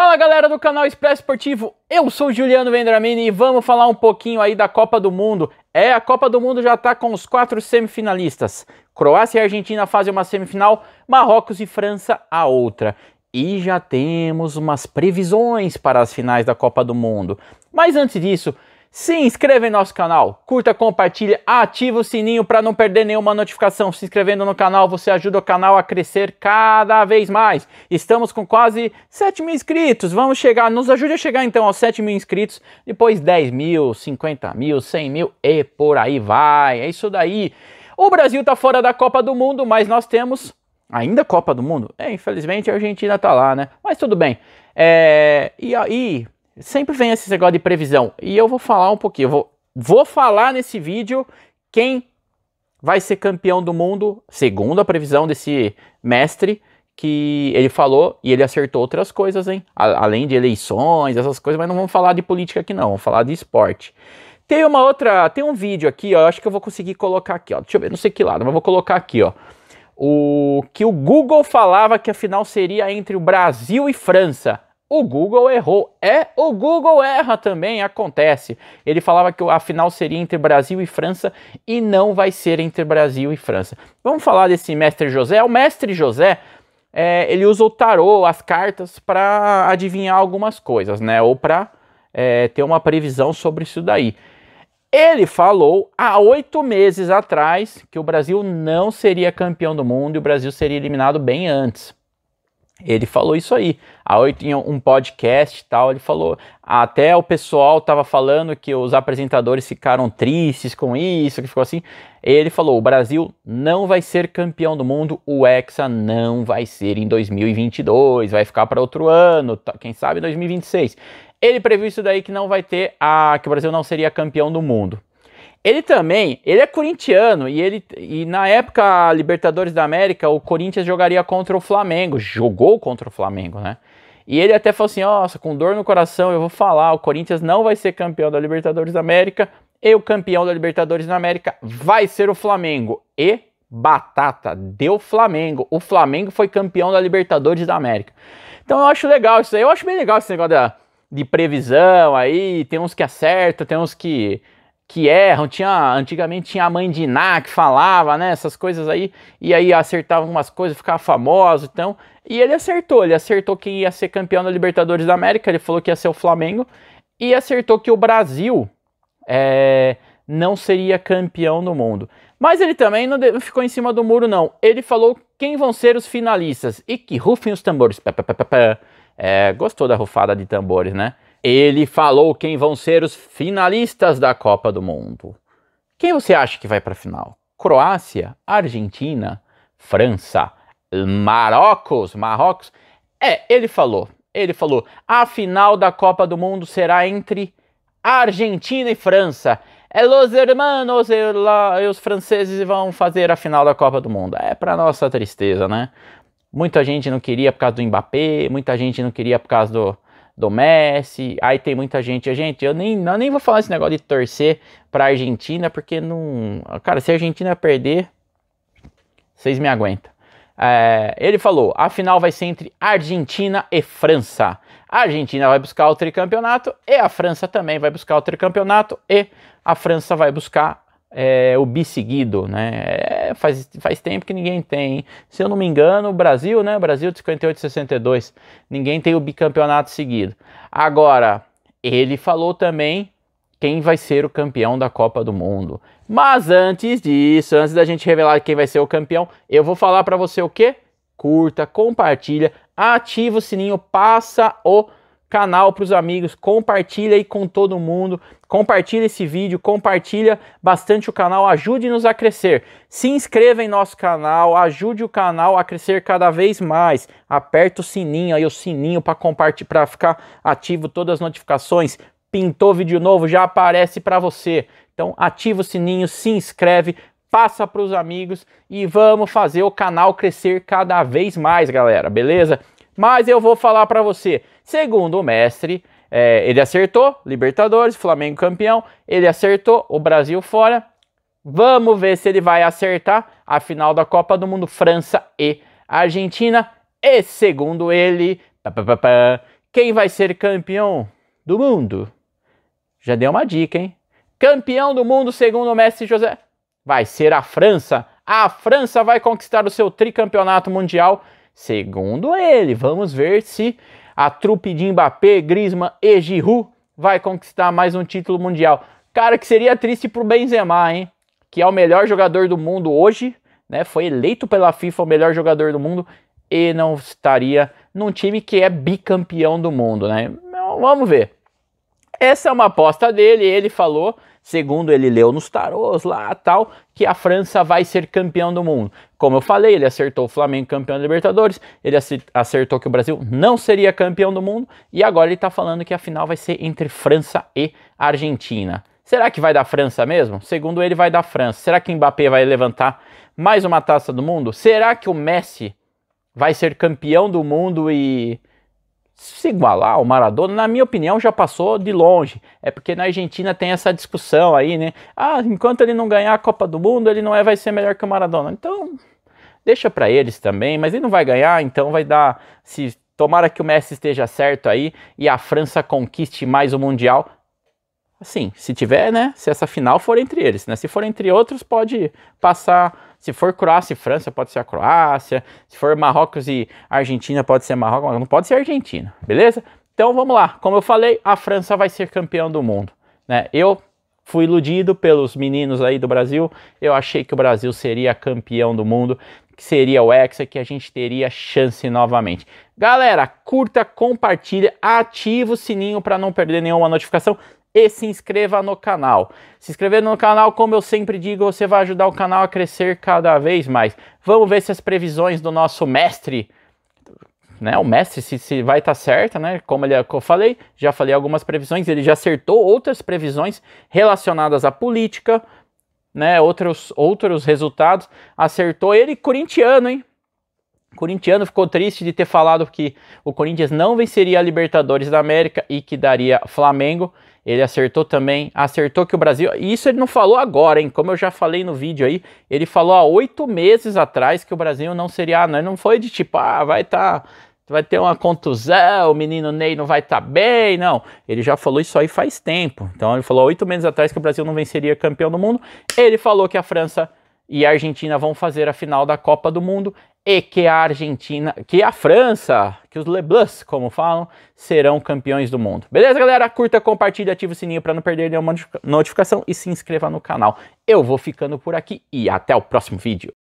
Fala galera do canal Expresso Esportivo, eu sou Juliano Vendramini e vamos falar um pouquinho aí da Copa do Mundo. É, a Copa do Mundo já tá com os quatro semifinalistas. Croácia e Argentina fazem uma semifinal, Marrocos e França a outra. E já temos umas previsões para as finais da Copa do Mundo. Mas antes disso, se inscreva em nosso canal, curta, compartilha, ativa o sininho para não perder nenhuma notificação. Se inscrevendo no canal, você ajuda o canal a crescer cada vez mais. Estamos com quase 7 mil inscritos, vamos chegar, nos ajude a chegar então aos 7 mil inscritos, depois 10 mil, 50 mil, 100 mil e por aí vai. É isso daí. O Brasil está fora da Copa do Mundo, mas nós temos ainda Copa do Mundo. É, infelizmente a Argentina está lá, né? Mas tudo bem. É, e aí Sempre vem esse negócio de previsão. E eu vou falar um pouquinho. Vou, vou falar nesse vídeo quem vai ser campeão do mundo, segundo a previsão desse mestre, que ele falou e ele acertou outras coisas, hein? A, além de eleições, essas coisas, mas não vamos falar de política aqui, não. Vamos falar de esporte. Tem uma outra, tem um vídeo aqui, ó. Eu acho que eu vou conseguir colocar aqui, ó. Deixa eu ver, não sei que lado, mas vou colocar aqui, ó. O que o Google falava que a final seria entre o Brasil e França. O Google errou. É, o Google erra também, acontece. Ele falava que a final seria entre Brasil e França e não vai ser entre Brasil e França. Vamos falar desse mestre José. O mestre José, é, ele usa o tarô, as cartas, para adivinhar algumas coisas, né? Ou para é, ter uma previsão sobre isso daí. Ele falou há oito meses atrás que o Brasil não seria campeão do mundo e o Brasil seria eliminado bem antes. Ele falou isso aí. A Oi tinha um podcast e tal. Ele falou. Até o pessoal tava falando que os apresentadores ficaram tristes com isso, que ficou assim. Ele falou: o Brasil não vai ser campeão do mundo, o Hexa não vai ser em 2022, vai ficar para outro ano, tá, quem sabe 2026. Ele previu isso daí que não vai ter a que o Brasil não seria campeão do mundo. Ele também, ele é corintiano e ele e na época Libertadores da América, o Corinthians jogaria contra o Flamengo, jogou contra o Flamengo, né? E ele até falou assim: "Nossa, com dor no coração, eu vou falar, o Corinthians não vai ser campeão da Libertadores da América, e o campeão da Libertadores da América vai ser o Flamengo". E batata, deu Flamengo. O Flamengo foi campeão da Libertadores da América. Então eu acho legal isso aí. Eu acho bem legal esse negócio de previsão aí, tem uns que acertam, tem uns que que erram. Tinha, antigamente tinha a mãe de Iná que falava, né? Essas coisas aí. E aí acertava umas coisas, ficava famoso. Então, e ele acertou. Ele acertou que ia ser campeão da Libertadores da América. Ele falou que ia ser o Flamengo. E acertou que o Brasil é, não seria campeão do mundo. Mas ele também não ficou em cima do muro, não. Ele falou quem vão ser os finalistas. E que rufem os tambores. É, gostou da rufada de tambores, né? Ele falou quem vão ser os finalistas da Copa do Mundo. Quem você acha que vai para a final? Croácia, Argentina, França, Marrocos, Marrocos. É, ele falou. Ele falou: "A final da Copa do Mundo será entre Argentina e França. É los hermanos, é os franceses vão fazer a final da Copa do Mundo. É para nossa tristeza, né? Muita gente não queria por causa do Mbappé, muita gente não queria por causa do, do Messi. Aí tem muita gente, gente, eu nem, eu nem vou falar esse negócio de torcer pra Argentina, porque não. Cara, se a Argentina perder, vocês me aguentam. É, ele falou: a final vai ser entre Argentina e França. A Argentina vai buscar o tricampeonato e a França também vai buscar o tricampeonato e a França vai buscar é, o seguido né? É, faz, faz tempo que ninguém tem. Hein? Se eu não me engano, o Brasil, né? O Brasil de 58 62, ninguém tem o bicampeonato seguido. Agora, ele falou também quem vai ser o campeão da Copa do Mundo. Mas antes disso, antes da gente revelar quem vai ser o campeão, eu vou falar para você o quê? Curta, compartilha, ativa o sininho, passa o canal para os amigos, compartilha aí com todo mundo, compartilha esse vídeo, compartilha bastante o canal, ajude-nos a crescer. Se inscreva em nosso canal, ajude o canal a crescer cada vez mais. Aperta o sininho aí, o sininho para compartilhar, para ficar ativo todas as notificações. Pintou vídeo novo, já aparece para você. Então ativa o sininho, se inscreve, passa para os amigos e vamos fazer o canal crescer cada vez mais, galera, beleza? Mas eu vou falar para você. Segundo o mestre, é, ele acertou, Libertadores, Flamengo campeão, ele acertou, o Brasil fora. Vamos ver se ele vai acertar a final da Copa do Mundo, França e Argentina. E segundo ele, quem vai ser campeão do mundo? Já deu uma dica, hein? Campeão do mundo, segundo o mestre José, vai ser a França. A França vai conquistar o seu tricampeonato mundial Segundo ele, vamos ver se a trupe de Mbappé, Griezmann e Giroud vai conquistar mais um título mundial. Cara, que seria triste pro Benzema, hein? Que é o melhor jogador do mundo hoje, né? Foi eleito pela FIFA o melhor jogador do mundo e não estaria num time que é bicampeão do mundo, né? Vamos ver. Essa é uma aposta dele, ele falou, segundo ele leu nos tarôs lá tal, que a França vai ser campeão do mundo. Como eu falei, ele acertou o Flamengo campeão da Libertadores, ele acertou que o Brasil não seria campeão do mundo, e agora ele está falando que a final vai ser entre França e Argentina. Será que vai dar França mesmo? Segundo ele, vai dar França. Será que Mbappé vai levantar mais uma taça do mundo? Será que o Messi vai ser campeão do mundo e se igualar ao Maradona, na minha opinião, já passou de longe. É porque na Argentina tem essa discussão aí, né? Ah, enquanto ele não ganhar a Copa do Mundo, ele não é, vai ser melhor que o Maradona. Então, deixa para eles também, mas ele não vai ganhar, então vai dar se tomara que o Messi esteja certo aí e a França conquiste mais o mundial. Assim, se tiver, né? Se essa final for entre eles, né? Se for entre outros, pode passar. Se for Croácia e França, pode ser a Croácia. Se for Marrocos e Argentina, pode ser Marrocos. Não pode ser Argentina, beleza? Então vamos lá. Como eu falei, a França vai ser campeão do mundo, né? Eu fui iludido pelos meninos aí do Brasil. Eu achei que o Brasil seria campeão do mundo, que seria o Hexa, que a gente teria chance novamente. Galera, curta, compartilha, ativa o sininho para não perder nenhuma notificação e se inscreva no canal. Se inscrever no canal, como eu sempre digo, você vai ajudar o canal a crescer cada vez mais. Vamos ver se as previsões do nosso mestre, né, o mestre se, se vai estar tá certa, né? Como ele, é, eu falei, já falei algumas previsões, ele já acertou outras previsões relacionadas à política, né, outros outros resultados, acertou ele corintiano, hein? corintiano ficou triste de ter falado que o Corinthians não venceria a Libertadores da América e que daria Flamengo. Ele acertou também, acertou que o Brasil. Isso ele não falou agora, hein? Como eu já falei no vídeo aí, ele falou há oito meses atrás que o Brasil não seria. Ah, não, não foi de tipo, ah, vai estar. Tá vai ter uma contusão, o menino Ney não vai estar tá bem, não. Ele já falou isso aí faz tempo. Então ele falou oito meses atrás que o Brasil não venceria campeão do mundo. Ele falou que a França e a Argentina vão fazer a final da Copa do Mundo e que a Argentina, que a França, que os Leblancs, como falam, serão campeões do mundo. Beleza, galera? Curta, compartilha, ativa o sininho para não perder nenhuma notificação e se inscreva no canal. Eu vou ficando por aqui e até o próximo vídeo.